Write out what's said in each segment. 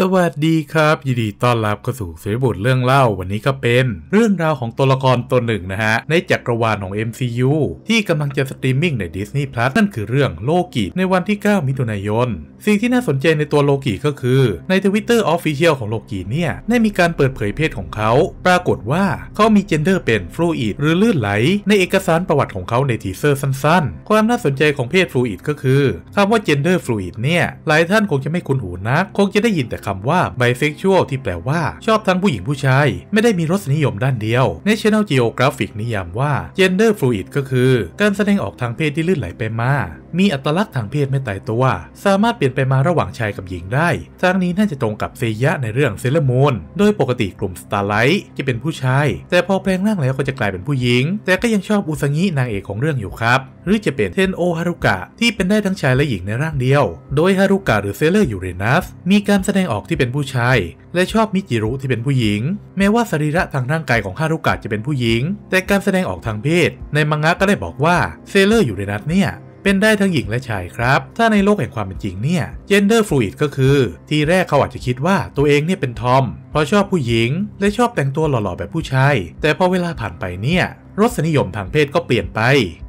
สวัสดีครับ ยินดีต้อนรับเข้าสู่สวบุตรเรื่องเล่า วันนี้ก็เป็นเรื่องราวของตัวละครตัวหนึ่งนะฮะ ในจักรวาลของ MCU ที่กำลังจะสตรีมมิ่งใน Disney Plus นั่นคือเรื่องโลกิในวันที่ 9 มิถุนายน สิ่งที่น่าสนใจในตัวโลกิก็คือในทวเตอร์ออฟฟิเชียลของโลกิเนี่ยได้มีการเปิดเผยเพศของเขา ปรากฏว่าเขามีเจนเดอร์เป็นฟลูอิดหรือลื่นไหล ในเอกสารประวัติของเขาในทีเซอร์สั้นๆ ความน่าสนใจของเพศฟลูอิดก็คือคำว่าเจนเดอร์ฟลูอิดเนี่ยหลายท่านคงจะไม่คุ้นหูนะ คงจะได้ยินแต่คำว่า bisexual ที่แปลว่าชอบทั้งผู้หญิงผู้ชาย ไม่ได้มีรสนิยมด้านเดียว National Geographic นิยามว่า gender fluid ก็คือการแสดงออกทางเพศที่ลื่นไหลไปมา มีอัตลักษณ์ทางเพศไม่ตายตัว สามารถเปลี่ยนไปมาระหว่างชายกับหญิงได้ ทางนี้น่าจะตรงกับเซยะในเรื่องเซเลมูนโดยปกติกลุ่มสตาร์ไลท์จะเป็นผู้ชาย แต่พอแปลงร่างแล้วก็จะกลายเป็นผู้หญิง แต่ก็ยังชอบอุซางินางเอกของเรื่องอยู่ครับ หรือจะเป็นเทนโอฮารุกะที่เป็นได้ทั้งชายและหญิงในร่างเดียว โดยฮารุกะหรือเซเลอร์ยูเรนัสมีการแสดงออกออกที่เป็นผู้ชาย และชอบมิจิรุที่เป็นผู้หญิง แม้ว่าสรีระทางร่างกายของฮารุกะจะเป็นผู้หญิง แต่การแสดงออกทางเพศในมังงะก็ได้บอกว่า เซเลอร์อยู่ในนัดเนี่ย เป็นได้ทั้งหญิงและชายครับ ถ้าในโลกแห่งความเป็นจริงเนี่ยเจนเดอร์ฟลูอิดก็คือ ที่แรกเขาอาจจะคิดว่าตัวเองเนี่ยเป็นทอม เพราะชอบผู้หญิง และชอบแต่งตัวหล่อๆแบบผู้ชาย แต่พอเวลาผ่านไปเนี่ยรสนิยมทางเพศก็เปลี่ยนไป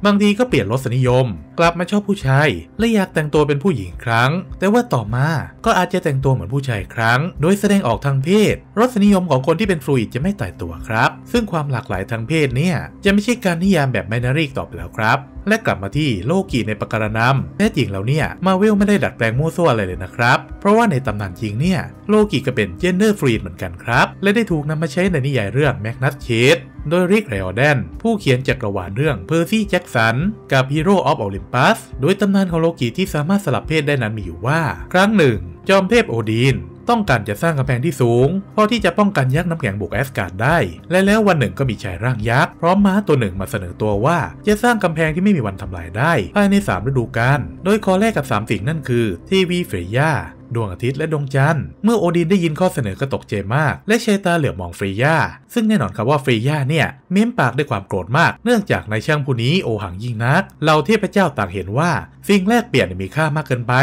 บางทีก็เปลี่ยนรสนิยมกลับมาชอบผู้ชาย และอยากแต่งตัวเป็นผู้หญิงครั้ง แต่ว่าต่อมาก็อาจจะแต่งตัวเหมือนผู้ชายครั้ง โดยแสดงออกทางเพศ รสนิยมของคนที่เป็นฟลูอิดจะไม่ตายตัวครับ ซึ่งความหลากหลายทางเพศเนี่ยจะไม่ใช่การนิยามแบบไมนารีต่อไปแล้วครับ และกลับมาที่โลกีในปการนำแท้จริงแล้วเนี่ยมาเวลไม่ได้ดัดแปลงมั่วซั่วอะไรเลยนะครับ เพราะว่าในตำนานจริงเนี่ยโลกีก็เป็นเจนเนอร์ฟรีดเหมือนกันครับ และได้ถูกนำมาใช้ในนิยายเรื่องแมกนัสเชดโดยริกไรออเดนผู้เขียนจักรวาลเรื่องเพอร์ซี่แจ็กสันกับฮีโร่ออฟโอลิมปัสโดยตำนานของโลกีที่สามารถสลับเพศได้นั้นมีอยู่ว่า ครั้งหนึ่ง จอมเทพโอดีน ต้องการจะสร้างกำแพงที่สูงเพื่อที่จะป้องกันยักษ์น้ำแข็งบุกแอสการ์ดได้ และแล้ววันหนึ่งก็มีชายร่างยักษ์ พร้อมม้าตัวหนึ่งมาเสนอตัวว่าจะสร้างกำแพงที่ไม่มีวันทำลายได้ ภายใน 3 ฤดูกาลโดยขอแลกกับ3สิ่งนั่นคือทีวีเฟรย่าดวงอาทิตย์และดวงจันทร์เมื่อโอดินได้ยินข้อเสนอก็ตกใจมาก และเชตาเหลือบมองฟรียาซึ่งแน่นอนครับว่าฟรียาเนี่ย เม้มปากด้วยความโกรธมากเนื่องจากในช่างผู้นี้โอหังยิ่งนักเราเทพเจ้าต่างเห็นว่า สิ่งแลกเปลี่ยนมีค่ามากเกินไป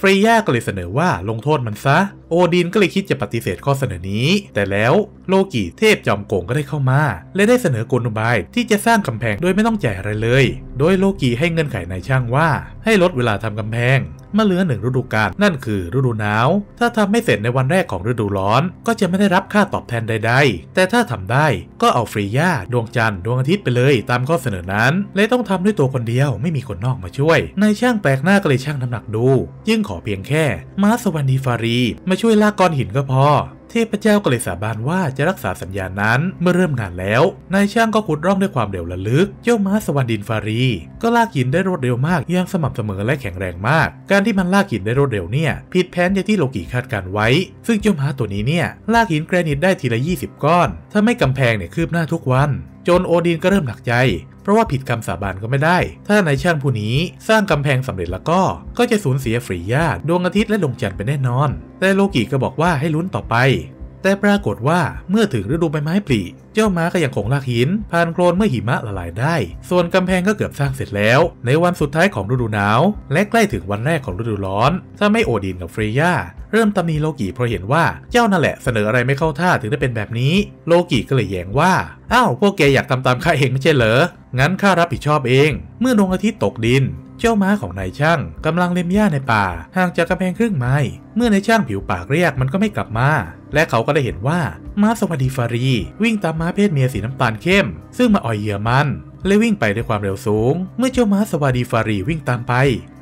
ฟรียาก็เลยเสนอว่าลงโทษมันซะ โอดินก็เลยคิดจะปฏิเสธข้อเสนอนี้ แต่แล้วโลกิเทพจอมโกงก็ได้เข้ามา และได้เสนอกลอุบายที่จะสร้างกำแพงโดยไม่ต้องจ่ายอะไรเลย โดยโลกิให้เงื่อนไขนายช่างว่า ให้ลดเวลาทำกำแพงเมื่อเลือหนึ่งฤดูกาลนั่นคือฤดูหนาว ถ้าทำให้เสร็จในวันแรกของฤดูร้อนก็จะไม่ได้รับค่าตอบแทนใดๆแต่ถ้าทำได้ก็เอาฟรีย่าดวงจันทร์ดวงอาทิตย์ไปเลย ตามข้อเสนอนั้น และต้องทำด้วยตัวคนเดียวไม่มีคนนอกมาช่วยนายช่างแปลกหน้าก็เลยช่างน้ำหนักดูยิ่งขอเพียงแค่มาสวันดีฟารี มาช่วยลากก้อนหินก็พอทพเจ้าก็เลยสาบานว่าจะรักษาสัญญานั้น เมื่อเริ่มงานแล้ว นายช่างก็ขุดร่องด้วยความเร็วระลึก เจ้าม้าสวรรดินฟารี ก็ลากหินได้รวดเร็วมากอย่างสม่ำเสมอและแข็งแรงมาก การที่มันลากหินได้รวดเร็วเนี่ยผิดแผนอย่างที่โลกิคาดการไว้ ซึ่งเจ้าม้าตัวนี้เนี่ยลากหินแกรนิตได้ทีละ 20 ก้อนถ้าไม่กำแพงเนี่ยคืบหน้าทุกวันจนโอดินก็เริ่มหนักใจเพราะว่าผิดคำสาบานก็ไม่ได้ ถ้านายช่างผู้นี้ สร้างกำแพงสำเร็จแล้วก็ ก็จะสูญเสียฟรีญาติดวงอาทิตย์และดวงจันทร์ไปแน่นอน แต่โลกิก็บอกว่าให้ลุ้นต่อไปแต่ปรากฏว่าเมื่อถึงฤดูใบไม้ผลิ เจ้าม้าก็ยังคงลากหินผ่านโคลนเมื่อหิมะละลายได้ ส่วนกำแพงก็เกือบสร้างเสร็จแล้ว ในวันสุดท้ายของฤดูหนาว และใกล้ถึงวันแรกของฤดูร้อนถ้าไม่โอดินกับเฟรียาเริ่มตำหนิโลกิเพราะเห็นว่าเจ้านั่นแหละเสนออะไรไม่เข้าท่าถึงได้เป็นแบบนี้ โลกิก็เลยแย้งว่า อ้าวพวกแกอยากทำตามข้าเองไม่ใช่เหรอ งั้นข้ารับผิดชอบเอง เมื่อดวงอาทิตย์ตกดินเจ้าม้าของนายช่างกำลังเล็มหญ้าในป่า ห่างจากกำแพงครึ่งไม้ เมื่อนายช่างผิวปากเรียกมันก็ไม่กลับมา และเขาก็ได้เห็นว่าม้าสวัสดีฟารี วิ่งตามม้าเพศเมียสีน้ำตาลเข้ม ซึ่งมาอ่อยเหยื่อมันและวิ่งไปด้วยความเร็วสูง เมื่อเจ้าม้าสวาดีฟารีวิ่งตามไป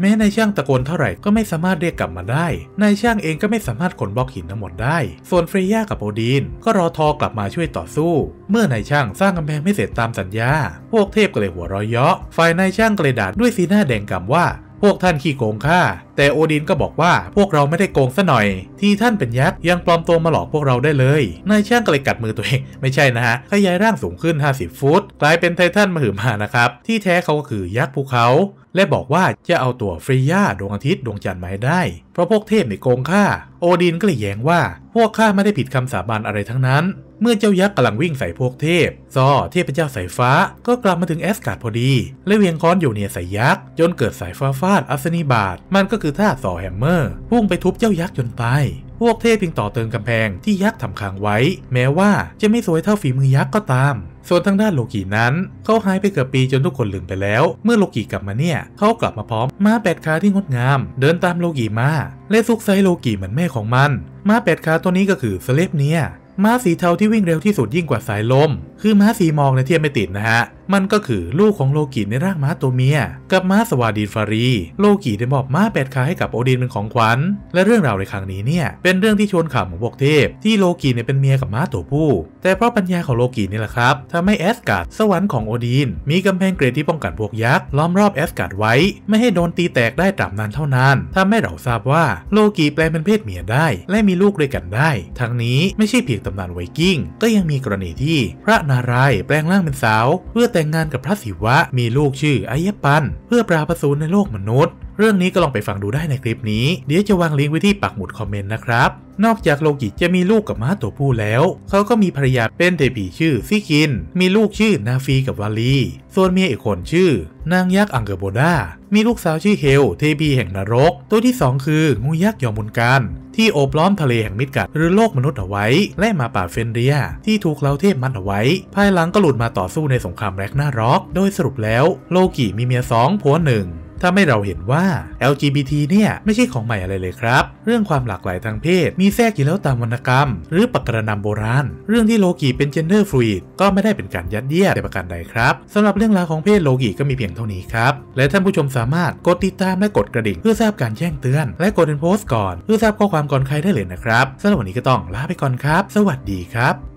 แม้นายช่างตะโกนเท่าไหร่ก็ไม่สามารถเรียกกลับมาได้นายช่างเองก็ไม่สามารถขนบล็อกหินทั้งหมดได้ ส่วนเฟรย่ากับโอดีนก็รอทอกลับมาช่วยต่อสู้ เมื่อนายช่างสร้างกำแพงไม่เสร็จตามสัญญา พวกเทพก็เลยหัวเราะเยาะฝ่ายนายช่างก็เลยด่าด้วยสีหน้าแดงกำว่าพวกท่านขี้โกงข้าแต่โอดินก็บอกว่าพวกเราไม่ได้โกงซะหน่อย ที่ท่านเป็นยักษ์ ยังปลอมตัวมาหลอกพวกเราได้เลย นายช่างก็เลยกัดมือตัวเอง ไม่ใช่นะฮะขยายร่างสูงขึ้น 50 ฟุตกลายเป็นไททันมหึมานะครับ ที่แท้เขาก็คือยักษ์ภูเขาและบอกว่าจะเอาตัวฟรียาดวงอาทิตย์ดวงจันทร์มาให้ได้ เพราะพวกเทพใน่โกงข้าโอดินก็เลยแย้งว่าพวกข้าไม่ได้ผิดคำสาบานอะไรทั้งนั้น เมื่อเจ้ายักษ์กำลังวิ่งใส่พวกเทพซอเทพเจ้าสายฟ้า ก็กลับมาถึงแอสการ์ดพอดี และเวียงค้อนอยู่เนียใส่ยักษ์ จนเกิดสายฟ้าฟาดอัศนีบาดมันก็คือท่าซอแฮมเมอร์พุ่งไปทุบเจ้ายักษ์จนตาย พวกเทพเพียงต่อเติมกำแพงที่ยักษ์ทำค้างไว้ แม้ว่าจะไม่สวยเท่าฝีมือยักษ์ก็ตามส่วนทางด้านโลกีนั้นเขาหายไปเกือบปีจนทุกคนลืมไปแล้ว เมื่อโลกีกลับมาเนี่ย เขากลับมาพร้อมม้าแปดขาที่งดงาม เดินตามโลกีมาและซุกไซโลกีเหมือนแม่ของมันม้าแปดขาตัวนี้ก็คือสเลปเนียม้าสีเทาที่วิ่งเร็วที่สุดยิ่งกว่าสายลม คือม้าสีมองในเทียบไม่ติดนะฮะมันก็คือลูกของโลกีในร่างม้าตัวเมีย กับม้าสวาดีฟารี โลกีได้มอบม้าแปดขาให้กับโอดินเป็นของขวัญและเรื่องราวในครั้งนี้เนี่ยเป็นเรื่องที่ชวนขำของพวกเทพที่โลกีเนี่ยเป็นเมียกับม้าตัวผู้ แต่เพราะปัญญาของโลกีนี่แหละครับทำให้แอสการ์ดสวรรค์ของโอดินมีกำแพงเกรดที่ป้องกันพวกยักษ์ล้อมรอบแอสการ์ดไว้ ไม่ให้โดนตีแตกได้ตราบนานเท่านั้นทำให้เราทราบว่าโลกีแปลงเป็นเพศเมียได้ และมีลูกด้วยกันได้ ทั้งนี้ไม่ใช่เพียงตำนานไวกิ้งก็ยังมีกรณีที่พระนารายณ์แปลงร่างเป็นสาวเพื่อแต่งงานกับพระศิวะ มีลูกชื่ออายปัน เพื่อปราประสูนในโลกมนุษย์เรื่องนี้ก็ลองไปฟังดูได้ในคลิปนี้ เดี๋ยวจะวางลิงก์ไว้ที่ปักหมุดคอมเมนต์นะครับ นอกจากโลกิจะมีลูกกับม้าตัวผู้แล้ว เขาก็มีภรรยาเป็นเดบีชื่อซิกิน มีลูกชื่อนาฟีกับวาลี ส่วนเมียอีกคนชื่อนางยักษ์อังเกอร์โบดา มีลูกสาวชื่อเฮล เทบีแห่งนรก ตัวที่ 2 คืองูยักษ์ยอมุนกันที่โอบล้อมทะเลแห่งมิดกัดหรือโลกมนุษย์เอาไว้ และมาป่าเฟนเรียที่ถูกเรล่าเทพมัดเอาไว้ ภายหลังก็หลุดมาต่อสู้ในสงครามแร็กน้าร็อก โดยสรุปแล้ว โลกิมีเมียสองผัวหนึ่งทำให้เราเห็นว่า LGBT เนี่ย ไม่ใช่ของใหม่อะไรเลยครับ เรื่องความหลากหลายทางเพศ มีแทรกอยู่แล้วตามวรรณกรรม หรือปกรณำโบราณ เรื่องที่โลกีเป็นเจนเดอร์ฟลูอิดก็ไม่ได้เป็นการยัดเยียดแต่ประการใดครับสำหรับเรื่องราวของเพศโลกีก็มีเพียงเท่านี้ครับ และท่านผู้ชมสามารถกดติดตามและกดกระดิ่งเพื่อทราบการแจ้งเตือน และกดเป็นโพสต์ก่อนเพื่อทราบข้อความก่อนใครได้เลยนะครับสำหรับวันนี้ก็ต้องลาไปก่อนครับ สวัสดีครับ